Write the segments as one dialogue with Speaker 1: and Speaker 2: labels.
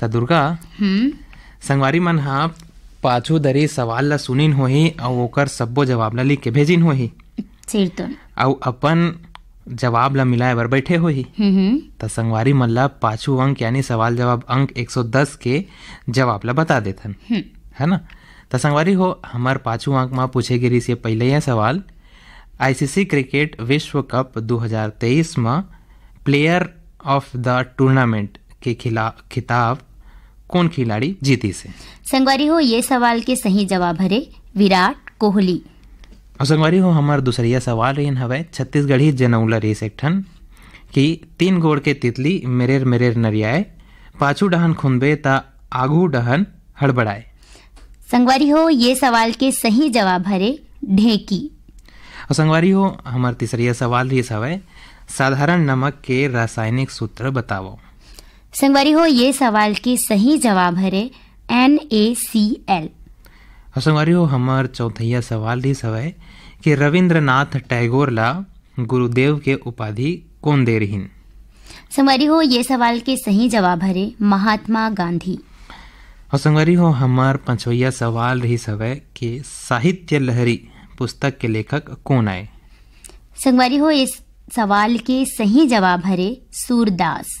Speaker 1: ता दुर्गा हम्म। संगवारी मन हा पाछू दरी सवाल ला सुनिन होही अउ ओकर सब्बो जवाब ला लिख के भेजिन होही
Speaker 2: अउ
Speaker 1: अपन जवाब ला मिलाए बर बैठे होही हम्म, हम्म। त संगवारी मन ला पाछू अंक यानी सवाल जवाब अंक 110 के जवाब ला बता देथन है ना त संगवारी हो हमार पाछू अंक मां पूछे गिरी से पहले या सवाल आईसीसी क्रिकेट विश्व कप 2023 में प्लेयर ऑफ द टूर्नामेंट के खिला खिताब कौन खिलाड़ी जीती से
Speaker 2: संगवारी हो ये सवाल के सही जवाब हरे विराट कोहली
Speaker 1: और संगवारी हो हमार दूसरिया सवाल रही हवे छत्तीसगढ़ी जनऊला रेस एक ठन कि तीन गोड़ के तितली मेरेर मेरेर नरियाए पाछू डहन खुनबे ता आगू डहन हड़बड़ाए
Speaker 2: संगवारी हो ये सवाल के सही जवाब हरे ढेकी
Speaker 1: और संगवारी हो हमारे तीसरिया सवाल रही हवे साधारण नमक के रासायनिक सूत्र बताओ
Speaker 2: संगवारी हो ये सवाल के सही जवाब हरे एन ए सी एल
Speaker 1: संगवारी हो हमार चौथैया सवाल दिस हवे कि रविंद्रनाथ टैगोर ला गुरुदेव के उपाधि कौन दे रही
Speaker 2: संगवारी हो ये सवाल के सही जवाब हरे महात्मा गांधी और
Speaker 1: हाँ, संगवारी हो हमार पंचवैया सवाल रही हवे कि साहित्य लहरी पुस्तक के लेखक कौन आए
Speaker 2: संगवारी हो इस सवाल के सही जवाब हरे सूरदास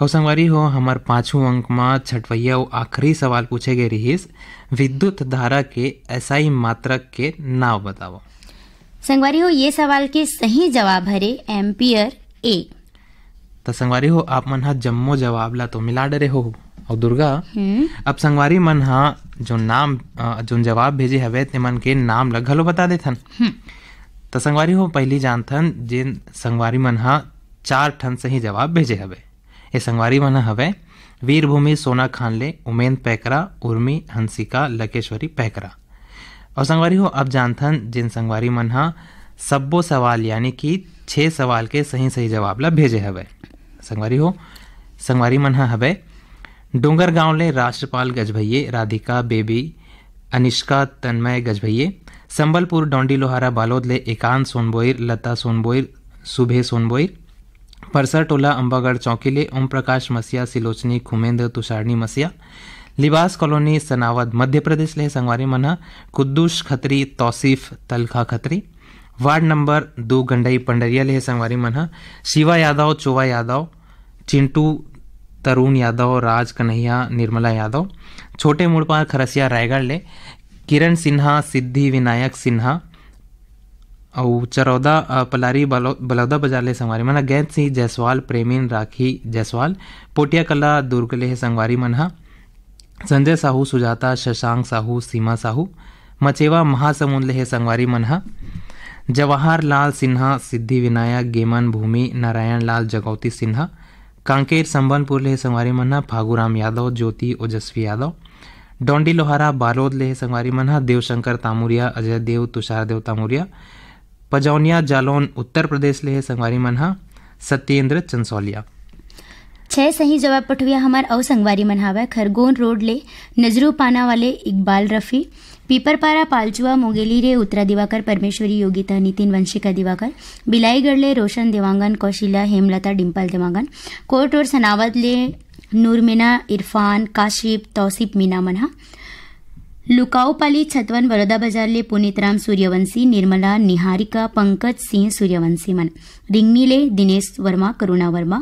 Speaker 1: हो संगवारी हो हमार पाँचों अंक में छठवैया वो आखिरी सवाल पूछे गए रहीस विद्युत धारा के एसआई मात्रक के नाम बताओ
Speaker 2: संगवारी हो ये सवाल के सही जवाब हरे एम्पियर ए
Speaker 1: तो संगवारी हो आप मन हा जम्मो जवाब ला तो मिला डरे हो और दुर्गा हम्म। अब संगवारी मन हा जो नाम जो जवाब भेजे हवे ते मन के नाम ला घलो बता देथन हम्म। तो संगवारी हो पहली जानथन जिन संगवारी मन हा चार ठन सही जवाब भेजे हवे संगवारी मन हवे वीरभूमि सोना खानले उमेन पैकरा उर्मी हंसिका लकेश्वरी पैकरा और संगवारी हो अब जानथन जिन संगवारी मन हा सब्बो सवाल यानी कि छः सवाल के सही सही जवाब ला भेजे हवे संगवारी हो संगवारी मन हा हवे डोंगर गांव ले राष्ट्रपाल गजभैये राधिका बेबी अनिष्का तन्मय गजभैये संबलपुर डोंडी लोहारा बालोद ले एकांत सोनबोईर लता सोनबोईर सुभे सोनबोईर परसर टोला अम्बागढ़ चौकीले ओम प्रकाश मसिया सिलोचनी खुमेंद्र तुषारणी मसिया लिबास कॉलोनी सनावद मध्य प्रदेश ले संगवारी मना कुद्दूस खत्री तौसीफ तलखा खत्री वार्ड नंबर दो गंडई पंडरिया ले संगवारी मना शिवा यादव चोवा यादव चिंटू तरुण यादव राज कन्हैया निर्मला यादव छोटे मुड़पार खरसिया रायगढ़ ले किरण सिन्हा सिद्धि विनायक सिन्हा और चरौदा पलारी बलौ, बलौदा बाजार ले संगवारी मन ह सिंह जयसवाल प्रेमीन राखी जयसवाल पोटिया कला दुर्ग ले संगवारी मन ह संजय साहू सुजाता शशांक साहू सीमा साहू मचेवा महासमुंद ले संगवारी मन ह जवाहर लाल सिन्हा सिद्धि विनायक गेमन भूमि नारायण लाल जगौती सिन्हा कांकेर संबलपुर ले संगवारी मन ह फागूराम यादव ज्योति ओजस्वी यादव डोंडी लोहारा बालोद ले संगवारी मन ह देवशंकर तामुरिया अजय देव तुषार देव तामुरिया पजौनिया जालौन उत्तर प्रदेश ले संगवारी मन हा सत्येंद्र चंसौलिया
Speaker 2: छह सही जवाब पठविया हमार औ संगवारी मन हावे खरगोन रोड ले नजरू पाना वाले इकबाल रफ़ी पीपरपारा पालचुआ मोगेली रे उत्तरा दिवाकर परमेश्वरी योगिता नितिन वंशिका दिवाकर बिलाईगढ़ ले रोशन देवांगन कौशिला हेमलता डिम्पल देवांगन कोर्ट और सनावत ले नूरमिना इरफान काशिप तौसिफ मीना मनहा लुकाऊपाली छतवन वरदा बाजार ले पुनीतराम सूर्यवंशी निर्मला निहारिका पंकज सिंह सूर्यवंशी मन रिंगनीले दिनेश वर्मा करुणा वर्मा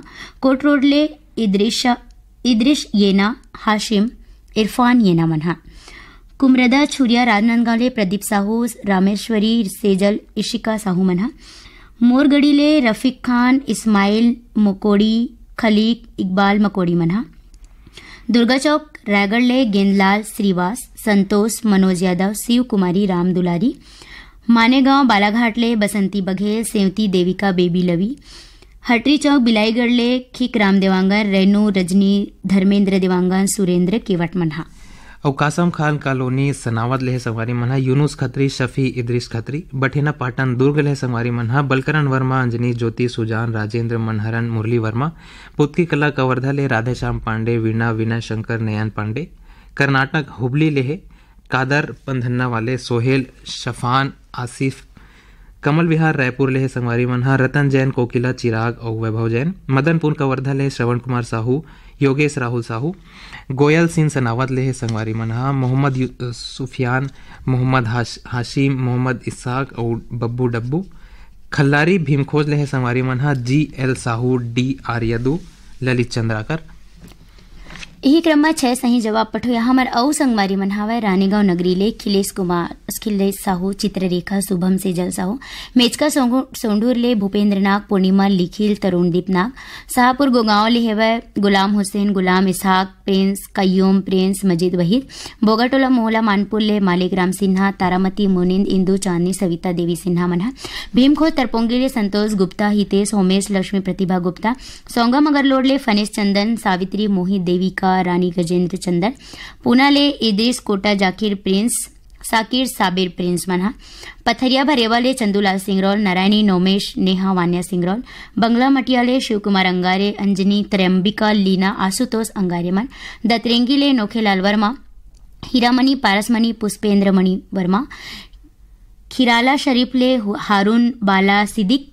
Speaker 2: कोट रोड ले इद्रिश येना हाशिम इरफान येना मनहा कुमरदा छुरिया राजनांदगांव ले प्रदीप साहू रामेश्वरी सेजल इशिका साहू मनहा मोरगढ़ी ले रफीक खान इस्माइल मकोड़ी खलीक इकबाल मकोड़ी मनहा दुर्गा चौक रायगढ़ ले गेंदलाल श्रीवास संतोष मनोज यादव शिव कुमारी राम दुलारी मानेगांव बालाघाट ले बसंती बघेल सेवती देविका बेबी लवी हटरी चौक बिलाईगढ़ ले खिक राम देवांगन रेणु रजनी धर्मेंद्र देवांगन सुरेंद्र केवट मन्हा
Speaker 1: और कासम खान कॉलोनी सनावत लह संगवारी मन यूनुस खत्री शफी इद्रिस खत्री बठेना पाटन दुर्ग लह संवारी मन बलकरण वर्मा अंजनी ज्योति सुजान राजेंद्र मनहरन मुरली वर्मा पुतकी कला कवर्धा ले राधेश्याम पांडे वीणा विनय शंकर नयन पांडे कर्नाटक हुबली लेह कादर पंधन्ना वाले सोहेल शफान आसिफ कमल विहार रायपुर लेह संगवारी मनहा रतन जैन कोकिला चिराग और वैभव जैन मदनपुर कवर्धा लेह श्रवण कुमार साहू योगेश राहुल साहू गोयल सिंह सनावत लेह संगवारी मनहा मोहम्मद सुफियान मोहम्मद हाश, हाशिम मोहम्मद इसाक और बब्बू डब्बू खल्लारी भीमखोज लेह संगवारी मनहा G L Sahu D R Yadu Lalit Chandrakar
Speaker 2: यही क्रम में छह सही जवाब पठो પઠવ્યા હમર औ संगमारी मनावा रानीगांव नगरी ले खिलेश कुमार अखिलेश साहू चित्ररेखा शुभम सेजल साहू मेचका सोंडूर ले भूपेन्द्र नाग पूर्णिमा लिखिल तरुणदीप नाग शाहपुर गोगांव ले हेवय गुलाम हुसैन गुलाम इसहाक प्रिंस कयूम प्रिंस मजिद वहीद बोगाटोला मोहला मानपुर ले मालिक राम सिन्हा तारामती मुनिंद इंदू चांदनी सविता देवी सिन्हा मना भीमखोर तरपोंगी ले संतोष गुप्ता हितेश होमेश लक्ष्मी प्रतिभा गुप्ता सोंगा मगरलोड ले फनेश चंदन सावित्री मोहित देविका रानी गजेंद्र पूना ले इद्रीस कोटा जाकिर प्रिंस साकिर साबिर प्रिंस मन पथरिया भरेवाले चंदूलाल सिंगरौल नारायणी नोमेश नेहा वान्या सिंगरौल बंगला मटियाले शिवकुमार अंगारे अंजनी त्रयंबिका लीना आशुतोष अंगारे अंगारेमन दतरेंगीले नोखेलाल वर्मा हीरामणि पारसमणि पुष्पेंद्रमणि वर्मा खिराला शरीफ ले हारून बाला सिदिक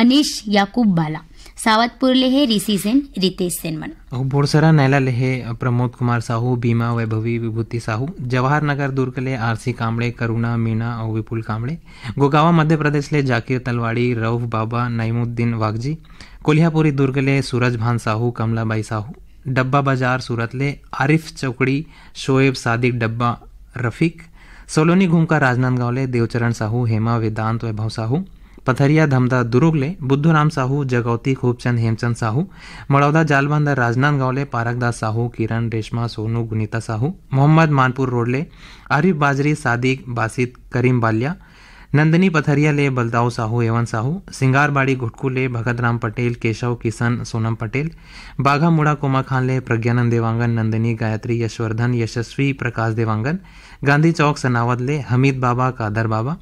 Speaker 2: अनिश याकूब बाला सावतपुर हे ऋषि सेन रितेश सेन मन
Speaker 1: बोरसरा नैला हे प्रमोद कुमार साहू बीमा वैभवी विभूति साहू जवाहर नगर दुर्ग ले आरसी कामड़े करुणा मीना और विपुल कामड़े गोगावा मध्य प्रदेश ले जाकिर तलवाड़ी रऊफ बाबा नईमुद्दीन वागजी कोल्हापुरी दुर्ग ले सूरज भान साहू कमलाबाई साहू डब्बा बाजार सूरत ले आरिफ चौकड़ी शोएब सादिक डब्बा रफीक सोलोनी घूम का राजनांदगांव ले देवचरण साहू हेमा वेदांत वैभव साहू पथरिया धमदा દુરોગલે बुद्धुराम साहू जगौती खूबचंद हेमचंद साहू मड़ौदा जालबंदर રાજનાંદ ગાંવલે પારકદાસ साहू किरण रेशमा सोनू गुनीता साहू मोहम्मद मानपुर रोडले आरिफ बाजरी सादिक बासित करीम बाल्या नंदनी पथरिया ले बलदाऊ साहू एवं साहू सिंगारबाड़ी घुटकू ले भगत राम पटेल केशव किशन सोनम पटेल बाघा मुड़ा कोमा खान ले प्रज्ञानंद देवांगन नंदनी गायत्री यशवर्धन यशस्वी प्रकाश देवांगन गांधी चौक सनावत ले हमीद बाबा कादर बाबा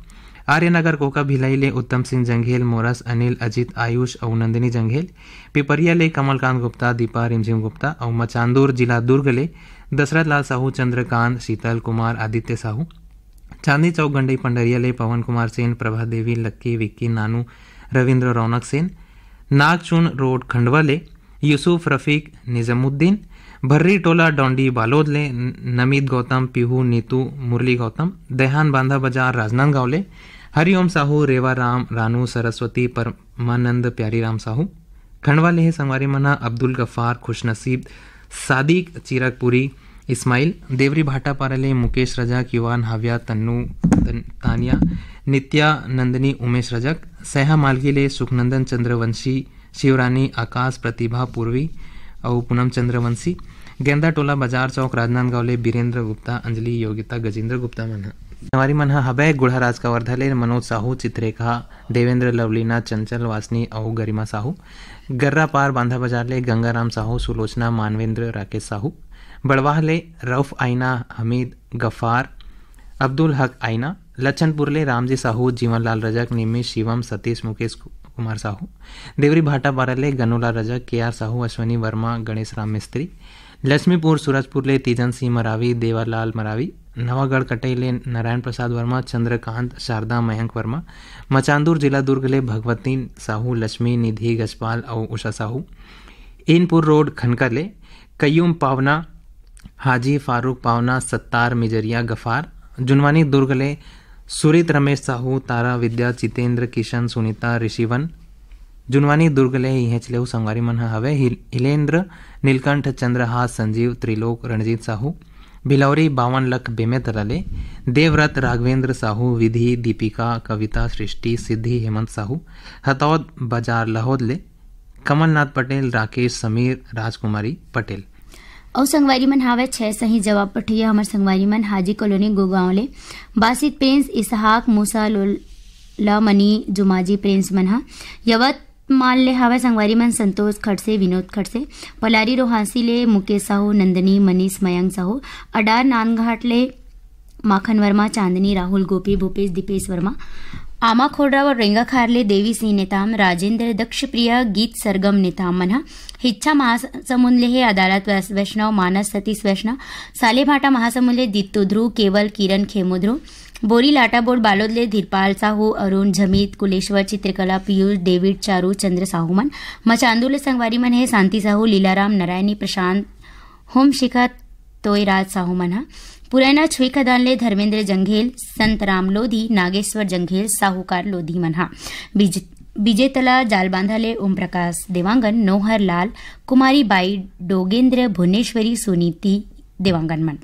Speaker 1: आर्यनगर कोका भिलाई ले उत्तम सिंह जंघेल मोरस अनिल अजित आयुष और नंदिनी जंघेल पिपरिया ले कमलकांत गुप्ता दीपा रिमझिम गुप्ता और मचांदूर जिला दुर्ग ले दशरथ लाल साहू चंद्रकांत शीतल कुमार आदित्य साहू चांदी चौक गंडई पंडरिया ले पवन कुमार सेन प्रभा देवी लक्की विक्की नानू रविंद्र रौनक सेन नागचून रोड खंडवा ले यूसुफ रफीक निजामुद्दीन भर्री टोला डोंडी बालोद ले नमित गौतम पीहू नीतू मुरली गौतम देहान बांधा बाजार राजनांद गावले हरिओम साहू रेवा राम रानू सरस्वती परमानंद राम साहू खंडवा लेह संगवारी मना अब्दुल गफ्फार खुशनसीब सादिक चिरागपुरी इस्माइल देवरी भाटा पारले मुकेश रजक युवान हाव्या तन्नू तानिया नित्या नंदनी उमेश रजक सहा मालगीले सुखनंदन चंद्रवंशी शिवरानी आकाश प्रतिभा पूर्वी और पूनम चंद्रवंशी गेंदा टोला बाजार चौक राजनांदगांव ले बीरेंद्र गुप्ता अंजलि योगिता गजेंद्र गुप्ता मन हमारी मन हबे गुढ़ाराज ले मनोज साहू चित्रेखा देवेंद्र लवलीना चंचल वासनी और गरिमा साहू गर्रा पार बांधा बाजार ले गंगाराम साहू सुलोचना मानवेंद्र राकेश साहू बड़वाह ले रऊफ आईना हमीद गफार अब्दुल हक आईना लच्छनपुर ले रामजी साहू जीवनलाल रजक निमेश शिवम सतीश मुकेश कुमार साहू देवरी भाटा बाराले गनोला रजा के आर साहू अश्वनी वर्मा गणेश राम मिस्त्री लक्ष्मीपुर सूरजपुर तीजन सिंह मरावी देवालाल मरावी नवागढ़ कटई नारायण प्रसाद वर्मा चंद्रकांत शारदा मयंक वर्मा मचांदूर जिला दुर्ग ले भगवती साहू लक्ष्मी निधि गजपाल और उषा साहू इनपुर रोड खनकर ले कयूम पावना हाजी फारूक पावना सत्तार मिजरिया गफार जुनवानी दुर्ग ले सुरित रमेश साहू तारा विद्या जितेंद्र किशन सुनीता ऋषिवन जुनवानी दुर्गले इहेचलेहू संगवारी मन हवे हिलेंद्र नीलकंठ चंद्रहा संजीव त्रिलोक रणजीत साहू भिलौरी बावन लख बेमेत तरले देवव्रत राघवेंद्र साहू विधि दीपिका कविता सृष्टि सिद्धि हेमंत साहू हतौद बाजार लहोदले कमलनाथ पटेल राकेश समीर राजकुमारी पटेल
Speaker 2: और संगवारी मन हावे छह सही जवाब पठिया हमारे संगवारी मन हाजी कॉलोनी गोगांव ले बासित प्रिंस इसहाक मूसा लोला मनी जुमाजी प्रिंस मन हा माल ले हावे संगवारी मन संतोष खड़से विनोद खड़से पलारी रोहासी ले मुकेश साहू नंदनी मनीष मयंक साहू अडार नानघाट ले माखन वर्मा चांदनी राहुल गोपी भूपेश दीपेश वर्मा आमा ખોડરા रेंगा રેંગા देवी सिंह नेताम તામ राजेंद्र दक्षप्रिया गीत सरगम नेताम मना हिच्छा महासमुनले हे अदालत वैष्णव मानस सतीश वैष्णव सालेभाटा महासमुनले दित्तू ध्रुव केवल किरण खेमुध्रुव बोरी लाटाबोर बालोदले धीरपाल साहू अरुण जमीत कुलेश्वर चित्रकला पीयूष डेविड चारू चंद्र साहूमन मचांदुले संगवारी मन हे शांति साहू लीलाराम नारायणी प्रशांत होम शिखा तोयराज साहू हा पुराना ले धर्मेंद्र जंघेल संतराम लोधी नागेश्वर जंघेल साहूकार लोधी मन्हा जालबांधा ले ओम प्रकाश देवांगन नोहर लाल कुमारी बाई डोगेंद्र भुवनेश्वरी सुनीति देवांगन मन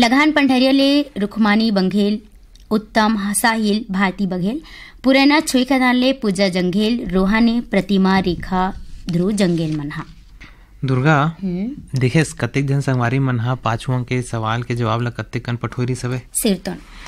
Speaker 2: लगान ले रुखमानी बंघेल उत्तम साहिल भारती बघेल पुराना ले पूजा जंघेल रोहाने प्रतिमा रेखा ध्रुव जंगेल मनहा दुर्गा हम्म।
Speaker 1: देखे कतेक जन संगवारी मन ह पाछू के सवाल के जवाब ल कन पठोरी सवे
Speaker 2: सिरतन